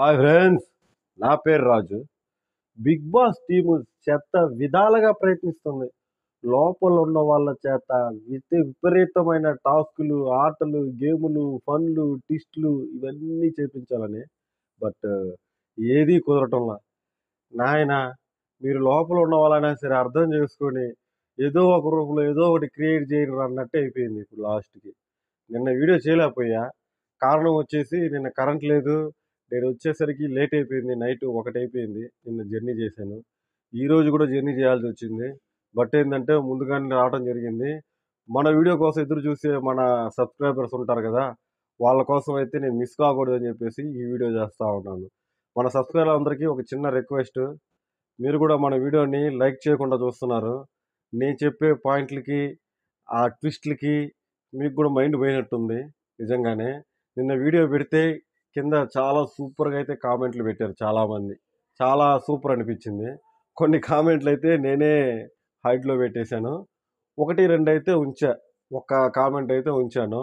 hi friends నా పేరు రాజు big boss team చెత్త విధాలుగా ప్రయత్నిస్తుంది లోపల ఉన్న వాళ్ళ చేత విపరీతమైన టాస్కులు ఆటలు గేములు ఫన్లు టిస్టులు ఇవన్నీ చేపించాలని బట్ ఏది కుదరటంలా నాయన మీరు లోపల ఉన్న వాళ్ళైనా సరే అర్థం చేసుకొని ఏదో ఒక రూపంలో ఏదో ఒకటి క్రియేట్ చేయరు అన్నట్టు అయిపోయింది ఇప్పుడు లాస్ట్కి నిన్న వీడియో చేయలేకపోయా కారణం వచ్చేసి నిన్న కరెంట్ లేదు నేను వచ్చేసరికి లేట్ అయిపోయింది నైట్ ఒకటి అయిపోయింది నిన్న జర్నీ చేశాను ఈరోజు కూడా జర్నీ చేయాల్సి వచ్చింది బట్ ఏంటంటే ముందుగానే రావడం జరిగింది మన వీడియో కోసం ఎదురు చూసే మన సబ్స్క్రైబర్స్ ఉంటారు కదా వాళ్ళ కోసం అయితే నేను మిస్ కాకూడదు అని చెప్పేసి ఈ వీడియో చేస్తూ ఉన్నాను మన సబ్స్క్రైబర్ అందరికీ ఒక చిన్న రిక్వెస్ట్ మీరు కూడా మన వీడియోని లైక్ చేయకుండా చూస్తున్నారు నేను చెప్పే పాయింట్లకి ఆ ట్విస్ట్లకి మీకు కూడా మైండ్ పోయినట్టుంది నిజంగానే నిన్న వీడియో పెడితే కింద చాలా సూపర్గా అయితే కామెంట్లు పెట్టారు చాలామంది చాలా సూపర్ అనిపించింది కొన్ని కామెంట్లు అయితే నేనే హైట్లో పెట్టేశాను ఒకటి రెండు అయితే ఉంచా ఒక కామెంట్ అయితే ఉంచాను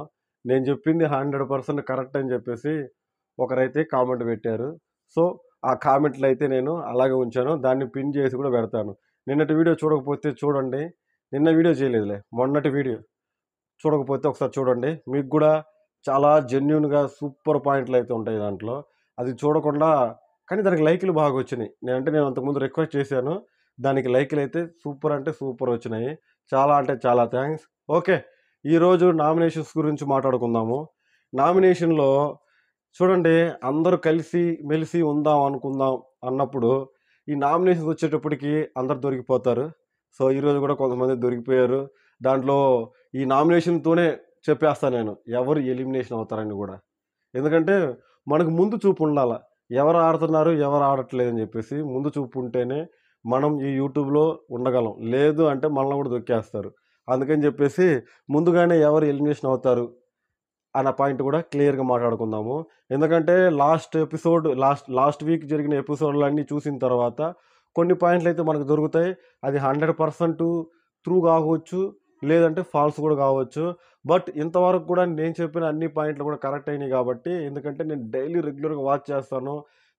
నేను చెప్పింది హండ్రెడ్ పర్సెంట్ కరెక్ట్ అని చెప్పేసి ఒకరైతే కామెంట్ పెట్టారు సో ఆ కామెంట్లు అయితే నేను అలాగే ఉంచాను దాన్ని పిన్ చేసి కూడా పెడతాను నిన్నటి వీడియో చూడకపోతే చూడండి నిన్న వీడియో చేయలేదులే మొన్నటి వీడియో చూడకపోతే ఒకసారి చూడండి మీకు కూడా చాలా జెన్యున్గా సూపర్ పాయింట్లు అయితే ఉంటాయి దాంట్లో అది చూడకుండా కానీ దానికి లైక్లు బాగా వచ్చినాయి నేనంటే నేను అంతకుముందు రిక్వెస్ట్ చేశాను దానికి లైక్లు అయితే సూపర్ అంటే సూపర్ వచ్చినాయి చాలా అంటే చాలా థ్యాంక్స్ ఓకే ఈరోజు నామినేషన్స్ గురించి మాట్లాడుకుందాము నామినేషన్లో చూడండి అందరూ కలిసి మెలిసి ఉందాం అనుకుందాం అన్నప్పుడు ఈ నామినేషన్స్ వచ్చేటప్పటికి అందరు దొరికిపోతారు సో ఈరోజు కూడా కొంతమంది దొరికిపోయారు దాంట్లో ఈ నామినేషన్తోనే చెప్పేస్తాను నేను ఎవరు ఎలిమినేషన్ అవుతారని కూడా ఎందుకంటే మనకు ముందు చూపు ఉండాల ఎవరు ఆడుతున్నారు ఎవరు ఆడట్లేదు అని చెప్పేసి ముందు చూపు ఉంటేనే మనం ఈ యూట్యూబ్లో ఉండగలం లేదు అంటే మనల్ని కూడా దొక్కేస్తారు అందుకని చెప్పేసి ముందుగానే ఎవరు ఎలిమినేషన్ అవుతారు అన్న పాయింట్ కూడా క్లియర్గా మాట్లాడుకుందాము ఎందుకంటే last episode last last week జరిగిన ఎపిసోడ్లన్నీ చూసిన తర్వాత కొన్ని పాయింట్లు అయితే మనకు దొరుకుతాయి అది హండ్రెడ్ పర్సెంట్ త్రూ కావచ్చు లేదంటే ఫాల్స్ కూడా కావచ్చు బట్ ఇంతవరకు కూడా నేను చెప్పిన అన్ని పాయింట్లు కూడా కరెక్ట్ అయినాయి కాబట్టి ఎందుకంటే నేను డైలీ రెగ్యులర్గా వాచ్ చేస్తాను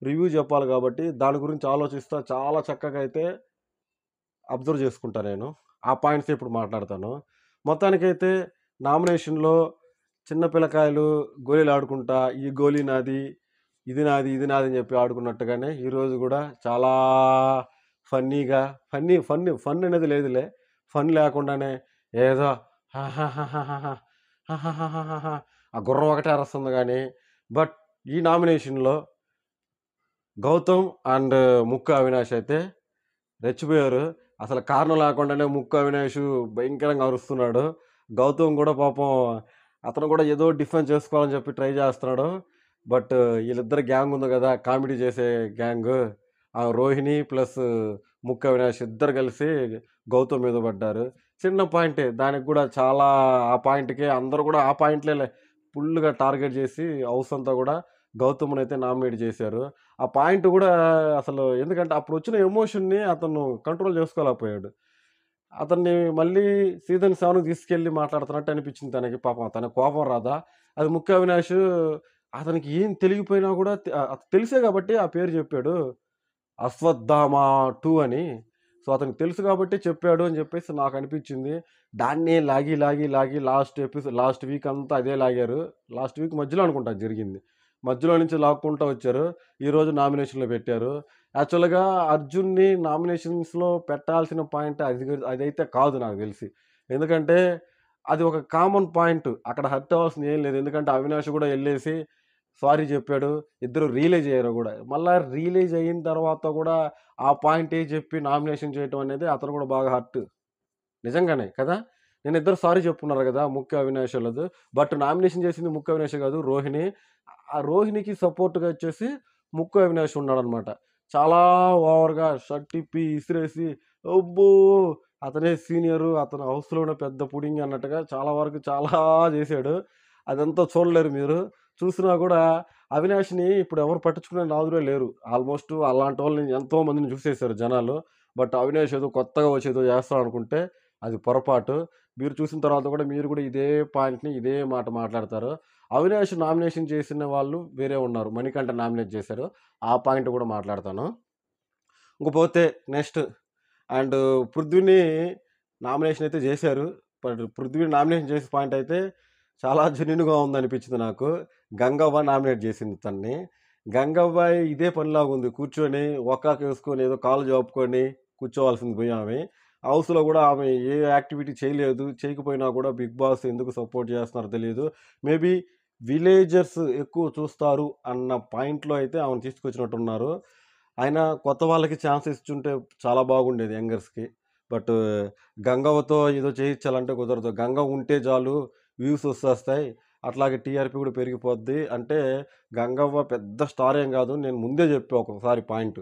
రివ్యూ చెప్పాలి కాబట్టి దాని గురించి ఆలోచిస్తా చాలా చక్కగా అయితే అబ్జర్వ్ చేసుకుంటా నేను ఆ పాయింట్స్ ఇప్పుడు మాట్లాడతాను మొత్తానికైతే నామినేషన్లో చిన్న పిల్లకాయలు గోళీలు ఆడుకుంటా ఈ గోళీ నాది ఇది నాది ఇది నాది అని చెప్పి ఆడుకున్నట్టుగానే ఈరోజు కూడా చాలా ఫన్నీగా ఫన్నీ ఫన్ ఫన్ అనేది లేదులే ఫన్ లేకుండానే ఏదో ఆ గుర్రం ఒకటే అరస్తుంది కానీ బట్ ఈ నామినేషన్లో గౌతమ్ అండ్ ముక్కు అవినాష్ అయితే రెచ్చిపోయారు అసలు కారణం లేకుండానే ముక్కు అవినాష్ భయంకరంగా అరుస్తున్నాడు గౌతమ్ కూడా పాపం అతను కూడా ఏదో డిఫెన్స్ చేసుకోవాలని చెప్పి ట్రై చేస్తున్నాడు బట్ వీళ్ళిద్దరు గ్యాంగ్ ఉంది కదా కామెడీ చేసే గ్యాంగ్ ఆ రోహిణి ప్లస్ ముక్కు అవినాష్ ఇద్దరు కలిసి గౌతమ్ మీద పడ్డారు చిన్న పాయింటే దానికి కూడా చాలా ఆ పాయింట్కే అందరూ కూడా ఆ పాయింట్లే ఫుల్గా టార్గెట్ చేసి హౌస్ అంతా కూడా గౌతమ్ని అయితే నామినేట్ చేశారు ఆ పాయింట్ కూడా అసలు ఎందుకంటే అప్పుడు వచ్చిన ఎమోషన్ని అతను కంట్రోల్ చేసుకోలేకపోయాడు అతన్ని మళ్ళీ సీజన్ సెవెన్ తీసుకెళ్ళి మాట్లాడుతున్నట్టు అనిపించింది తనకి పాపం తన కోపం రాదా అది ముఖ్య అవినాష్ అతనికి ఏం తెలియపోయినా కూడా తెలిసే కాబట్టి ఆ పేరు చెప్పాడు అశ్వత్థామా టూ అని సో అతనికి తెలుసు కాబట్టి చెప్పాడు అని చెప్పేసి నాకు అనిపించింది దాన్నే లాగి లాగి లాగి లాస్ట్ ఎపిసోడ్ లాస్ట్ వీక్ అంతా అదే లాగారు లాస్ట్ వీక్ మధ్యలో అనుకుంటా జరిగింది మధ్యలో నుంచి లాక్కుంటా వచ్చారు ఈరోజు నామినేషన్లో పెట్టారు యాక్చువల్గా అర్జున్ని నామినేషన్స్లో పెట్టాల్సిన పాయింట్ అది అదైతే కాదు నాకు తెలిసి ఎందుకంటే అది ఒక కామన్ పాయింట్ అక్కడ హర్ట్ అవ్వాల్సింది ఏం లేదు ఎందుకంటే అవినాష్ కూడా వెళ్ళేసి సారీ చెప్పాడు ఇద్దరు రియలైజ్ అయ్యారు కూడా మళ్ళీ రియలైజ్ అయిన తర్వాత కూడా ఆ పాయింట్ ఏ చెప్పి నామినేషన్ చేయటం అనేది అతను కూడా బాగా హర్ట్ నిజంగానే కదా నేను ఇద్దరు సారీ చెప్పున్నారు కదా ముఖ్య లేదు బట్ నామినేషన్ చేసింది ముఖ్య అవినాష్ కాదు రోహిణి ఆ రోహిణికి సపోర్ట్గా వచ్చేసి ముక్క అవినాష్ ఉన్నాడనమాట చాలా ఓవర్గా షర్ట్ తిప్పి ఇసిరేసి అబ్బో అతనే సీనియరు అతను హౌస్లో ఉన్న పెద్ద పుడింగ్ అన్నట్టుగా చాలా వరకు చాలా చేశాడు అదంతా చూడలేరు మీరు చూసినా కూడా అవినాష్ని ఇప్పుడు ఎవరు పట్టించుకునే నాదురే లేరు ఆల్మోస్ట్ అలాంటి వాళ్ళని ఎంతో మందిని చూసేశారు జనాలు బట్ అవినాష్ ఏదో కొత్తగా వచ్చేదో చేస్తాం అనుకుంటే అది పొరపాటు మీరు చూసిన తర్వాత కూడా మీరు కూడా ఇదే పాయింట్ని ఇదే మాట మాట్లాడతారు అవినాష్ నామినేషన్ చేసిన వాళ్ళు వేరే ఉన్నారు మణికంఠ నామినేట్ చేశారు ఆ పాయింట్ కూడా మాట్లాడతాను ఇంకపోతే నెక్స్ట్ అండ్ పృథ్వీని నామినేషన్ అయితే చేశారు పృథ్వీని నామినేషన్ చేసే పాయింట్ అయితే చాలా జెన్యున్గా ఉందనిపించింది నాకు గంగవ్వ నామినేట్ చేసింది తన్ని గంగవ్వ ఇదే పనిలాగా ఉంది కూర్చొని ఒక్కాకి వేసుకొని ఏదో కాలు జాపుకొని కూర్చోవాల్సింది పోయి ఆమె హౌస్లో కూడా ఆమె ఏ యాక్టివిటీ చేయలేదు చేయకపోయినా కూడా బిగ్ బాస్ ఎందుకు సపోర్ట్ చేస్తున్నారో తెలియదు మేబీ విలేజర్స్ ఎక్కువ చూస్తారు అన్న పాయింట్లో అయితే ఆమెను తీసుకొచ్చినట్టున్నారు ఆయన కొత్త వాళ్ళకి ఛాన్స్ ఇస్తుంటే చాలా బాగుండేది యంగర్స్కి బట్ గంగవ్వతో ఏదో చేయించాలంటే కుదరదు గంగ ఉంటే చాలు వ్యూస్ వస్తాయి అట్లాగే టీఆర్పీ కూడా పెరిగిపోద్ది అంటే గంగవ్వ పెద్ద స్టార్ ఏం కాదు నేను ముందే చెప్పా ఒకసారి పాయింట్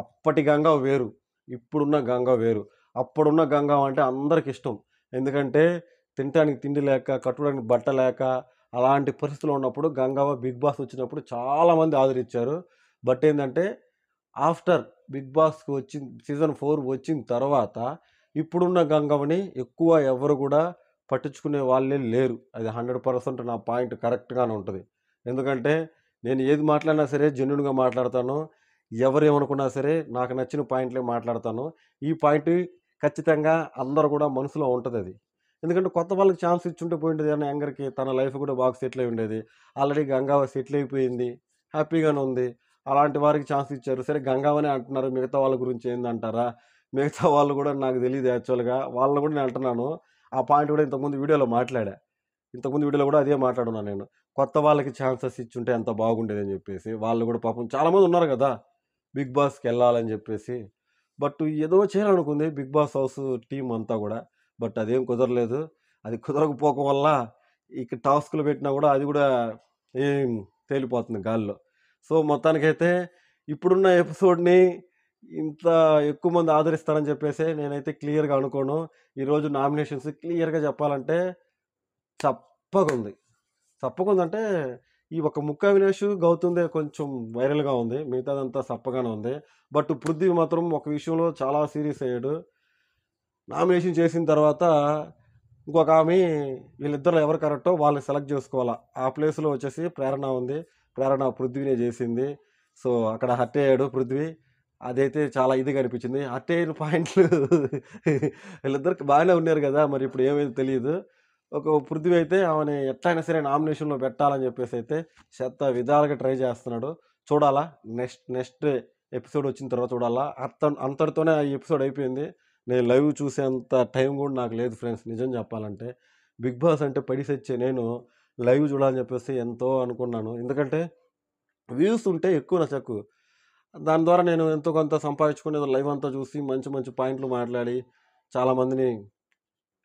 అప్పటి గంగవ్వ వేరు ఇప్పుడున్న గంగవ్వ వేరు అప్పుడున్న గంగవ్వ అంటే అందరికి ఇష్టం ఎందుకంటే తినడానికి తిండి లేక కట్టుడానికి బట్ట లేక అలాంటి పరిస్థితులు ఉన్నప్పుడు గంగవ్వ బిగ్ బాస్ వచ్చినప్పుడు చాలామంది ఆదరించారు బట్ ఏంటంటే ఆఫ్టర్ బిగ్ బాస్కి వచ్చిన సీజన్ ఫోర్ వచ్చిన తర్వాత ఇప్పుడున్న గంగవ్వని ఎక్కువ ఎవరు కూడా పట్టించుకునే వాళ్ళే లేరు అది హండ్రెడ్ పర్సెంట్ నా పాయింట్ కరెక్ట్గానే ఉంటుంది ఎందుకంటే నేను ఏది మాట్లాడినా సరే జెన్యున్గా మాట్లాడతాను ఎవరు ఏమనుకున్నా సరే నాకు నచ్చిన పాయింట్లే మాట్లాడతాను ఈ పాయింట్ ఖచ్చితంగా అందరూ కూడా మనసులో ఉంటుంది అది ఎందుకంటే కొత్త వాళ్ళకి ఛాన్స్ ఇచ్చుంటే పోయిండేది అని యాంగర్కి తన లైఫ్ కూడా బాగా సెటిల్ అయి ఉండేది ఆల్రెడీ గంగావ సెటిల్ అయిపోయింది హ్యాపీగానే ఉంది అలాంటి వారికి ఛాన్స్ ఇచ్చారు సరే గంగావనే అంటున్నారు మిగతా వాళ్ళ గురించి ఏందంటారా మిగతా వాళ్ళు కూడా నాకు తెలియదు యాక్చువల్గా వాళ్ళని కూడా నేను అంటున్నాను ఆ పాయింట్ కూడా ఇంతకుముందు వీడియోలో మాట్లాడా ఇంతకుముందు వీడియోలో కూడా అదే మాట్లాడున్నాను నేను కొత్త వాళ్ళకి ఛాన్సెస్ ఇచ్చుంటే ఎంత బాగుండేది అని చెప్పేసి వాళ్ళు కూడా పాపం చాలామంది ఉన్నారు కదా బిగ్ బాస్కి వెళ్ళాలని చెప్పేసి బట్ ఏదో చేయాలనుకుంది బిగ్ బాస్ హౌస్ టీం అంతా కూడా బట్ అదేం కుదరలేదు అది కుదరకపోక వల్ల ఇక టాస్క్లు పెట్టినా కూడా అది కూడా ఏం తేలిపోతుంది గాల్లో సో మొత్తానికైతే ఇప్పుడున్న ఎపిసోడ్ని ఇంత ఎక్కువ మంది ఆదరిస్తారని చెప్పేసి నేనైతే క్లియర్గా అనుకోను ఈరోజు నామినేషన్స్ క్లియర్గా చెప్పాలంటే చప్పకుంది చప్పకుంది అంటే ఈ ఒక ముక్క అవినాష్ గౌతుందే కొంచెం వైరల్గా ఉంది మిగతాదంతా చప్పగానే ఉంది బట్ పృథ్వీ మాత్రం ఒక విషయంలో చాలా సీరియస్ అయ్యాడు నామినేషన్ చేసిన తర్వాత ఇంకొక ఆమె వీళ్ళిద్దరు ఎవరు కరెక్టో వాళ్ళని సెలెక్ట్ చేసుకోవాలా ఆ ప్లేస్లో వచ్చేసి ప్రేరణ ఉంది ప్రేరణ పృథ్వీనే చేసింది సో అక్కడ హర్ట్ అయ్యాడు పృథ్వీ అదైతే చాలా ఇదిగా అనిపించింది అట్టే పాయింట్లు వీళ్ళిద్దరికి బాగానే ఉన్నారు కదా మరి ఇప్పుడు ఏమైంది తెలియదు ఒక పృథ్వీ అయితే ఆమెని ఎట్లయినా సరే నామినేషన్లో పెట్టాలని చెప్పేసి అయితే చెత్త విధాలుగా ట్రై చేస్తున్నాడు చూడాలా నెక్స్ట్ నెక్స్ట్ ఎపిసోడ్ వచ్చిన తర్వాత చూడాలా అంత అంతటితోనే ఆ ఎపిసోడ్ అయిపోయింది నేను లైవ్ చూసేంత టైం కూడా నాకు లేదు ఫ్రెండ్స్ నిజం చెప్పాలంటే బిగ్ బాస్ అంటే పడిసొచ్చే నేను లైవ్ చూడాలని చెప్పేసి ఎంతో అనుకున్నాను ఎందుకంటే వ్యూస్ ఉంటే ఎక్కువ నా చక్కు దాని ద్వారా నేను ఎంతో కొంత సంపాదించుకునేది లైవ్ అంతా చూసి మంచి మంచి పాయింట్లు మాట్లాడి చాలామందిని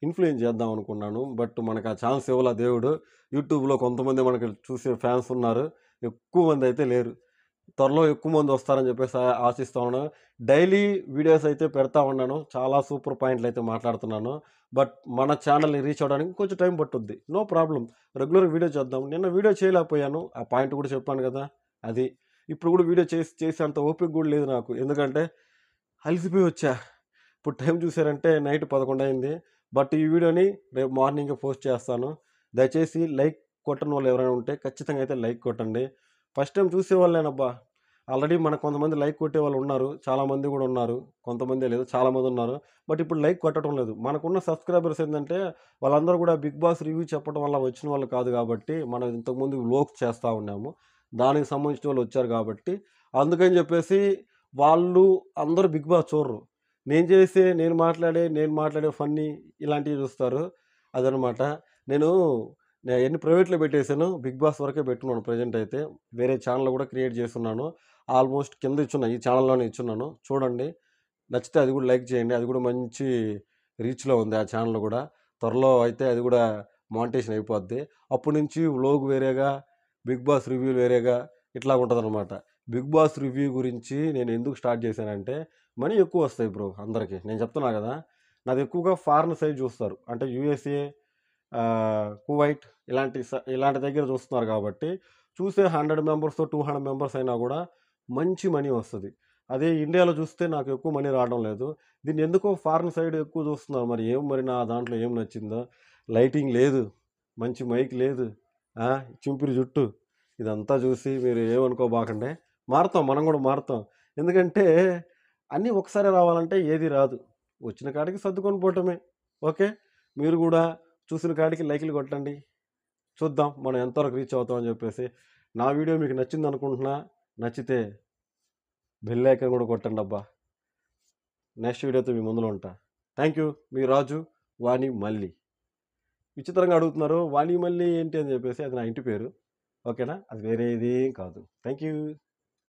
ఇన్ఫ్లుయెన్స్ చేద్దాం అనుకున్నాను బట్ మనకు ఆ ఛాన్స్ ఇవ్వాల దేవుడు యూట్యూబ్లో కొంతమంది మనకి చూసే ఫ్యాన్స్ ఉన్నారు ఎక్కువ మంది అయితే లేరు త్వరలో ఎక్కువ మంది వస్తారని చెప్పేసి ఆశిస్తూ ఉన్నాను డైలీ వీడియోస్ అయితే పెడతా ఉన్నాను చాలా సూపర్ పాయింట్లు అయితే మాట్లాడుతున్నాను బట్ మన ఛానల్ని రీచ్ అవ్వడానికి కొంచెం టైం పట్టుద్ది నో ప్రాబ్లం రెగ్యులర్ వీడియో చేద్దాం నిన్న వీడియో చేయలేకపోయాను ఆ పాయింట్ కూడా చెప్పాను కదా అది ఇప్పుడు కూడా వీడియో చేసి చేసి అంత ఓపిక కూడా లేదు నాకు ఎందుకంటే అలసిపోయి వచ్చా ఇప్పుడు టైం చూసారంటే నైట్ పదకొండు అయింది బట్ ఈ వీడియోని రేపు మార్నింగ్ పోస్ట్ చేస్తాను దయచేసి లైక్ కొట్టని వాళ్ళు ఎవరైనా ఉంటే ఖచ్చితంగా అయితే లైక్ కొట్టండి ఫస్ట్ టైం చూసేవాళ్ళేనబ్బా ఆల్రెడీ మనకు కొంతమంది లైక్ కొట్టే వాళ్ళు ఉన్నారు చాలామంది కూడా ఉన్నారు కొంతమంది లేదు చాలామంది ఉన్నారు బట్ ఇప్పుడు లైక్ కొట్టడం లేదు మనకున్న సబ్స్క్రైబర్స్ ఏంటంటే వాళ్ళందరూ కూడా బిగ్ బాస్ రివ్యూ చెప్పడం వల్ల వచ్చిన వాళ్ళు కాదు కాబట్టి మనం ఇంతకుముందు లోక్ చేస్తూ ఉన్నాము దానికి సంబంధించిన వాళ్ళు వచ్చారు కాబట్టి అందుకని చెప్పేసి వాళ్ళు అందరూ బిగ్ బాస్ చూడరు నేను చేసే నేను మాట్లాడే నేను మాట్లాడే ఫన్నీ ఇలాంటివి చూస్తారు అదనమాట నేను ఎన్ని ప్రైవేట్లో పెట్టేశాను బిగ్ బాస్ వరకే పెట్టున్నాను ప్రజెంట్ అయితే వేరే ఛానల్ కూడా క్రియేట్ చేస్తున్నాను ఆల్మోస్ట్ కింద ఇచ్చున్నా ఈ ఛానల్లోనే ఇచ్చున్నాను చూడండి నచ్చితే అది కూడా లైక్ చేయండి అది కూడా మంచి రీచ్లో ఉంది ఆ ఛానల్ కూడా త్వరలో అయితే అది కూడా మాంటేషన్ అయిపోద్ది అప్పటి నుంచి వ్లోగ్ వేరేగా బిగ్ బాస్ రివ్యూ వేరేగా ఇట్లా ఉంటుందన్నమాట బిగ్ బాస్ రివ్యూ గురించి నేను ఎందుకు స్టార్ట్ చేశానంటే మనీ ఎక్కువ వస్తాయి బ్రో అందరికీ నేను చెప్తున్నా కదా నాది ఎక్కువగా ఫారిన్ సైడ్ చూస్తారు అంటే యూఎస్ఏ కువైట్ ఇలాంటి ఇలాంటి దగ్గర చూస్తున్నారు కాబట్టి చూసే హండ్రెడ్ మెంబర్స్తో టూ హండ్రెడ్ మెంబర్స్ అయినా కూడా మంచి మనీ వస్తుంది అదే ఇండియాలో చూస్తే నాకు ఎక్కువ మనీ రావడం లేదు దీన్ని ఎందుకో ఫారిన్ సైడ్ ఎక్కువ చూస్తున్నారు మరి ఏం మరి నా దాంట్లో ఏం నచ్చిందో లైటింగ్ లేదు మంచి మైక్ లేదు చింపిరి జుట్టు ఇదంతా చూసి మీరు ఏమనుకోబాకండి మారుతాం మనం కూడా మారుతాం ఎందుకంటే అన్నీ ఒకసారి రావాలంటే ఏది రాదు వచ్చిన కాడికి సర్దుకొని పోవటమే ఓకే మీరు కూడా చూసిన కాడికి లైక్లు కొట్టండి చూద్దాం మనం ఎంతవరకు రీచ్ అవుతామని చెప్పేసి నా వీడియో మీకు నచ్చింది అనుకుంటున్నా నచ్చితే బెల్ ఐకన్ కూడా కొట్టండి అబ్బా నెక్స్ట్ వీడియోతో మీ ముందులో ఉంటా థ్యాంక్ యూ మీ రాజు వాణి మళ్ళీ విచిత్రంగా అడుగుతున్నారు వాణి మళ్ళీ ఏంటి అని చెప్పేసి అది నా ఇంటి పేరు ఓకేనా అది వేరేది కాదు థ్యాంక్ యూ